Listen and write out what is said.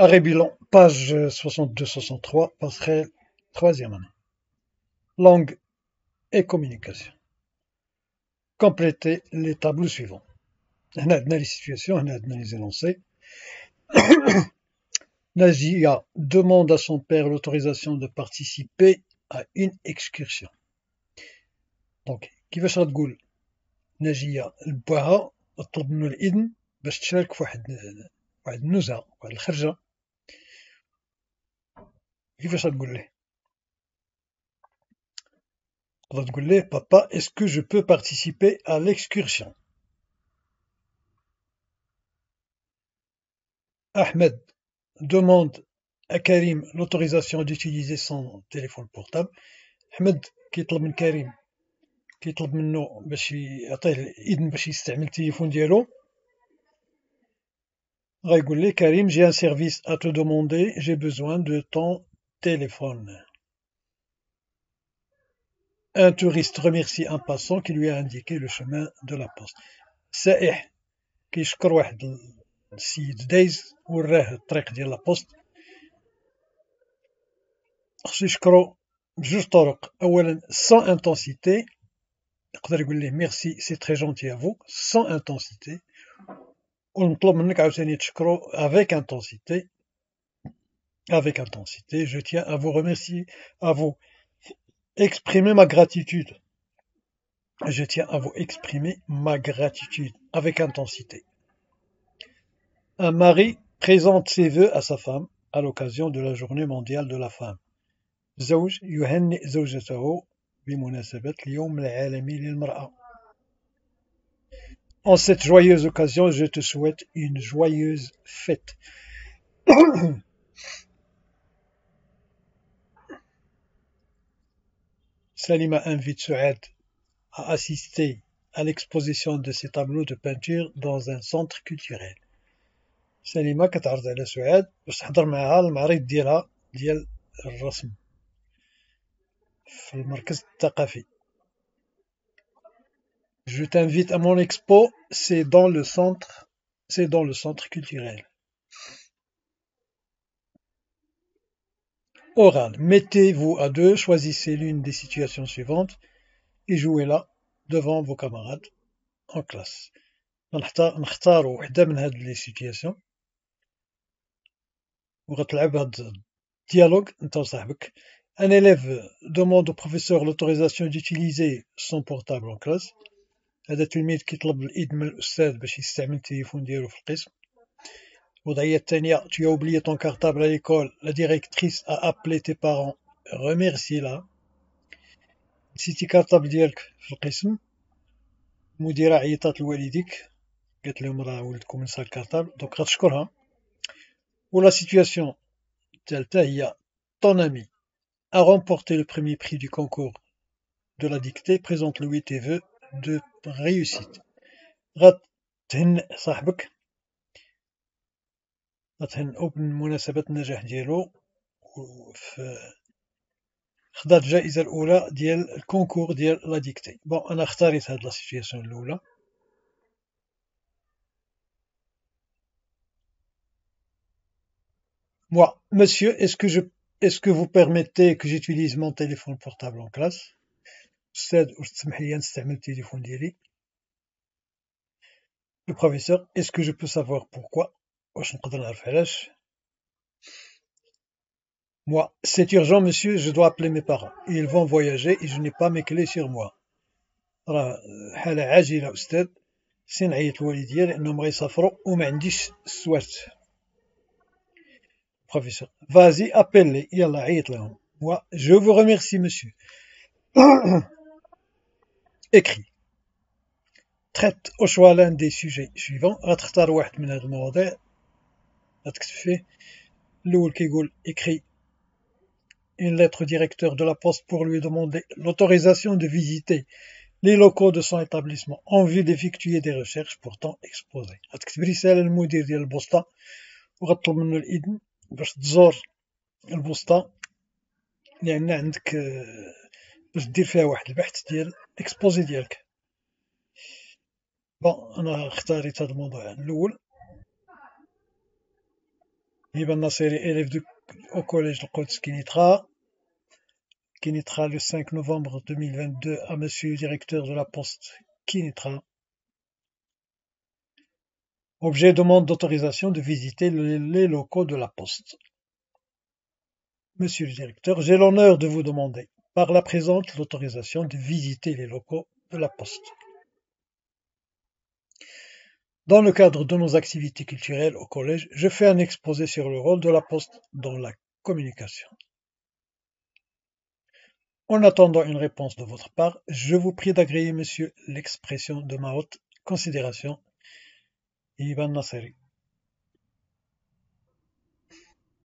Arrêt bilan, page 62-63, passerelle, troisième année. Langue et communication. Complétez les tableaux suivants. On a les situations, on a les énoncés. demande à son père l'autorisation de participer à une excursion. Donc, qui veut ça de goul le le طلب منه الاذن باش ça papa, est-ce que je peux participer à l'excursion? Ahmed demande à Karim l'autorisation d'utiliser son téléphone portable. Ahmed qui Karim qui est Karim, j'ai un service à te demander. J'ai besoin de ton un touriste remercie un passant qui lui a indiqué le chemin de la poste. C'est eh que je crois si tu veux ou de la poste. Je crois juste donc ouais, sans intensité. c'est-à-dire merci, c'est très gentil à vous. Sans intensité. On ne peut même pas vous en avec intensité avec intensité, je tiens à vous remercier, à vous exprimer ma gratitude. Je tiens à vous exprimer ma gratitude avec intensité. Un mari présente ses vœux à sa femme à l'occasion de la journée mondiale de la femme. En cette joyeuse occasion, je te souhaite une joyeuse fête. Salima invite Suède à assister à l'exposition de ses tableaux de peinture dans un centre culturel. Salima كتعرض على سعاد باش تحضر Je t'invite à mon expo, c'est dans le centre, c'est dans le centre culturel. orale. Mettez-vous à deux, choisissez l'une des situations suivantes et jouez-la devant vos camarades en classe. نختاروا وحده من هاد لي سيتياسيون وغتلعب هاد الديالوج انت وصاحبك Un élève demande au professeur l'autorisation d'utiliser son portable en classe. هذا تلميذ كيطلب الاذن من الاستاذ باش يستعمل التليفون ديالو في القسم au tu as oublié ton cartable à l'école. La directrice a appelé tes parents. Remercie-la. Si tu as d'hier le quittes, mon directeur t'aurait dit tu l'auras où tu le cartable. Donc, reste encore là. Ou la situation telle qu'il ton ami a remporté le premier prix du concours de la dictée. Présente lui tes vœux de réussite. Raadin sahbuq. Eh, bon, on النجاح ديالو de la situation الأولى Moi, monsieur, est-ce que je, est-ce que vous permettez que j'utilise mon téléphone portable en classe? Le professeur, est-ce que je peux savoir pourquoi? Moi: « C'est urgent, monsieur, je dois appeler mes parents. Ils vont voyager et je n'ai pas mes clés sur moi. » راه euh, Vas-y, appelle-les. Moi: « Je vous remercie, monsieur. Écrit. Traite au choix l'un des sujets suivants. التكتفيه الاول كيقول écrit une lettre au directeur de la poste pour lui demander l'autorisation de visiter les locaux de son établissement en vue d'effectuer des recherches pourtant exposées غتكتب رساله للمدير ديال البوسطه وغطلب منه الاذن باش تزور البوسطه لان عندك باش دير فيها واحد البحث ديال اكسبوزي ديالك بون انا اختاريت هذا الموضوع الاول Nasser est élève au collège de Qods Kinitra, Kinitra le 5 novembre 2022 à monsieur le directeur de la poste Kinitra. Objet demande d'autorisation de visiter les locaux de la poste. Monsieur le directeur, j'ai l'honneur de vous demander par la présente l'autorisation de visiter les locaux de la poste. Dans le cadre de nos activités culturelles au collège, je fais un exposé sur le rôle de la poste dans la communication. En attendant une réponse de votre part, je vous prie d'agréer, monsieur, l'expression de ma haute considération, Ivan Nasseri.